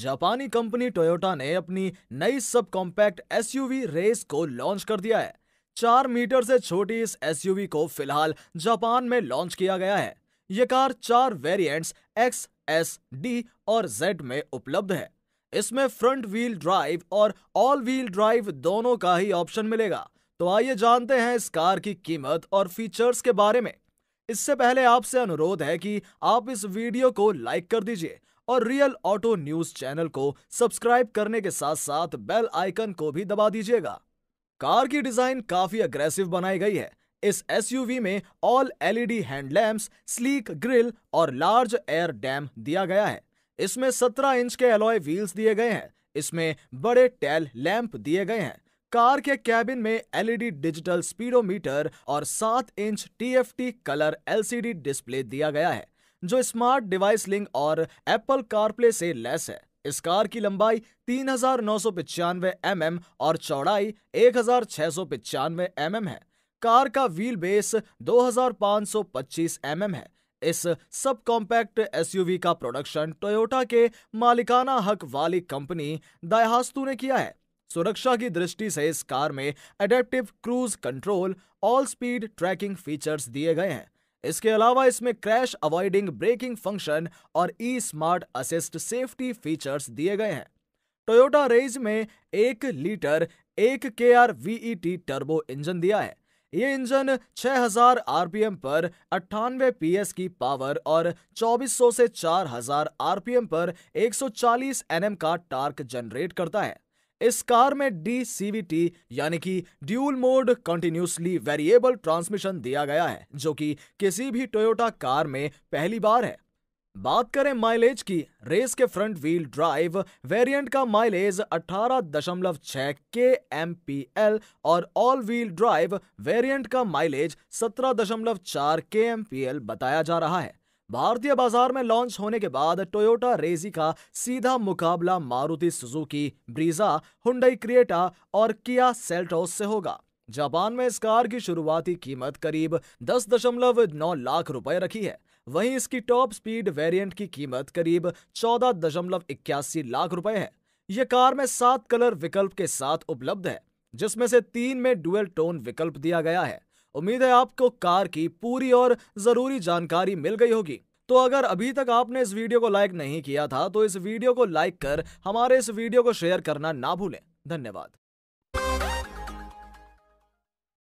जापानी company Toyota ने अपनी नई सब कॉम्पैक्ट एसयूवी रेस को लॉन्च कर दिया है चार मीटर से छोटी इस एसयूवी को फिलहाल जापान में लॉन्च किया गया है ये कार चार वेरिएंट्स एक्स एस डी और जेड में उपलब्ध है इसमें फ्रंट व्हील ड्राइव और ऑल व्हील ड्राइव दोनों का ही ऑप्शन मिलेगा तो आइए जानते हैं इस कार की कीमत और फीचर्स के बारे में इससे पहले आपसे अनुरोध है कि आप इस वीडियो को लाइक कर दीजिए और रियल ऑटो न्यूज चैनल को सब्सक्राइब करने के साथ साथ बेल आइकन को भी दबा दीजिएगा कार की डिजाइन काफी अग्रेसिव बनाई गई है इस एसयूवी में all LED head lamps, sleek grille और लार्ज एयर डैम दिया गया है इसमें 17 इंच के एलॉय व्हील्स दिए गए हैं इसमें बड़े टेल लैंप दिए गए हैं कार के कैबिन में एलईडी डिजिटल स्पीडोमीटर और 7 inch TFT colour LCD display दिया गया है जो स्मार्ट डिवाइस लिंक और एप्पल कारप्ले से लेस है इस कार की लंबाई तीन हजार नौ सौ एम एम और चौड़ाई एक हजार mm सौ पिचानवे एम एम है कार का व्हील बेस दो हजार पाँच सौ पच्चीस एम एम है इस सब कॉम्पैक्ट एसयूवी का प्रोडक्शन टोयोटा के मालिकाना हक वाली कंपनी दयास्तु ने किया है सुरक्षा की दृष्टि से इस कार में adaptive cruise control all speed tracking features दिए गए हैं इसके अलावा इसमें क्रैश अवॉइडिंग ब्रेकिंग फंक्शन और e smart assist safety features दिए गए हैं टोयोटा रेज में एक लीटर एक के आर वीईटी टर्बो इंजन दिया है ये इंजन 6000 आरपीएम पर अट्ठानवे पीएस की पावर और 2400 से 4000 आरपीएम पर 140 एनएम का टार्क जनरेट करता है इस कार में डी यानी कि dual mode continuously variable transmission दिया गया है जो कि किसी भी टोयोटा कार में पहली बार है बात करें माइलेज की रेस के फ्रंट व्हील ड्राइव वेरिएंट का mileage 18.6 K M P L और ऑल व्हील ड्राइव वेरिएंट का mileage 17.4 K M P L बताया जा रहा है भारतीय बाजार में लॉन्च होने के बाद टोयोटा रेजी का सीधा मुकाबला Maruti Suzuki Brezza Hyundai Creta और किया सेल्टोस से होगा जापान में इस कार की शुरुआती कीमत करीब दस दशमलव नौ लाख रुपए रखी है वहीं इसकी टॉप स्पीड वेरिएंट की कीमत करीब चौदह दशमलव इक्यासी लाख रुपए है ये कार में सात कलर विकल्प के साथ उपलब्ध है जिसमें से तीन में डुअल टोन विकल्प दिया गया है उम्मीद है आपको कार की पूरी और ज़रूरी जानकारी मिल गई होगी तो अगर अभी तक आपने इस वीडियो को लाइक नहीं किया था तो इस वीडियो को लाइक कर हमारे इस वीडियो को शेयर करना ना भूलें धन्यवाद